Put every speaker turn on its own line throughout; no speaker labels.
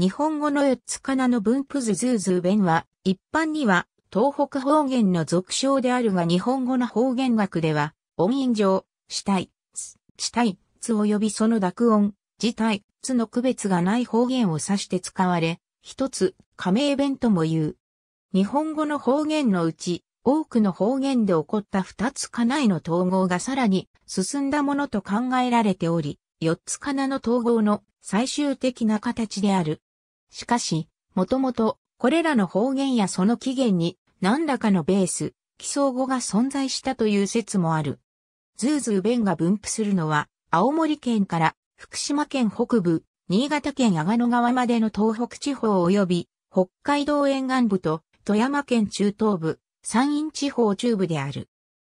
日本語の四つかなの分布図ズーズー弁は、一般には東北方言の俗称であるが日本語の方言学では、音韻上、死体、つ、死体、つ及びその濁音、自体、つの区別がない方言を指して使われ、一つ、加盟弁とも言う。日本語の方言のうち、多くの方言で起こった二つかないの統合がさらに進んだものと考えられており、四つかなの統合の最終的な形である。しかし、もともと、これらの方言やその起源に、何らかのベース、基礎語が存在したという説もある。ズーズー弁が分布するのは、青森県から福島県北部、新潟県阿賀野川までの東北地方及び、北海道沿岸部と富山県中東部、山陰地方中部である。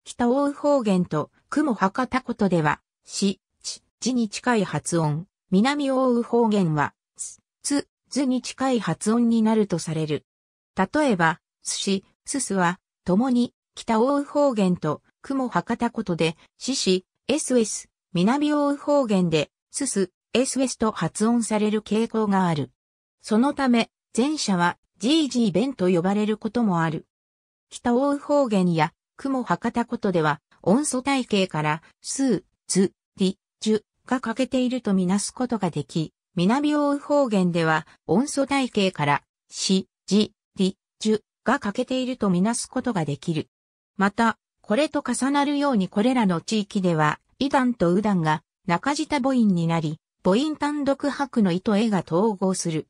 北大方言と雲博多ことでは、し、ち、字に近い発音。南大方言は、つ、つ、図に近い発音になるとされる。例えば、すし、すすは、ともに、北大方言と、雲博多ことで、しし、ss、南大方言で、すす、ss と発音される傾向がある。そのため、前者は、ジージー弁と呼ばれることもある。北大方言や、雲博多ことでは、音素体系から、すず、り、じゅが欠けているとみなすことができ、南大宇方言では、音素体系から、し、じ、り、じゅが欠けているとみなすことができる。また、これと重なるようにこれらの地域では、イダンとウダンが中舌母音になり、母音単独白の意と絵が統合する。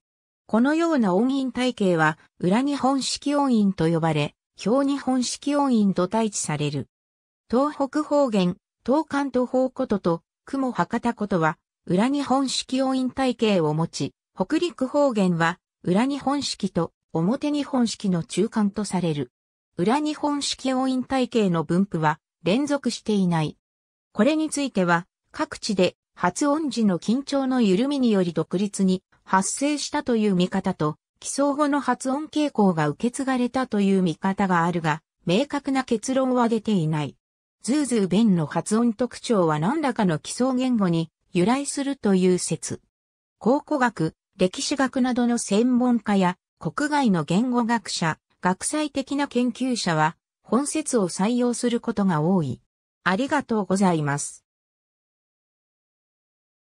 このような音韻体系は、裏日本式音韻と呼ばれ、表日本式音韻と対置される。東北方言、東関東方ことと、雲博多ことは、裏日本式音韻体系を持ち、北陸方言は裏日本式と表日本式の中間とされる。裏日本式音韻体系の分布は連続していない。これについては各地で発音時の緊張の緩みにより独立に発生したという見方と、起草後の発音傾向が受け継がれたという見方があるが、明確な結論は出ていない。ズーズー弁の発音特徴は何らかの基礎言語に由来するという説。考古学、歴史学などの専門家や国外の言語学者、学際的な研究者は本説を採用することが多い。ありがとうございます。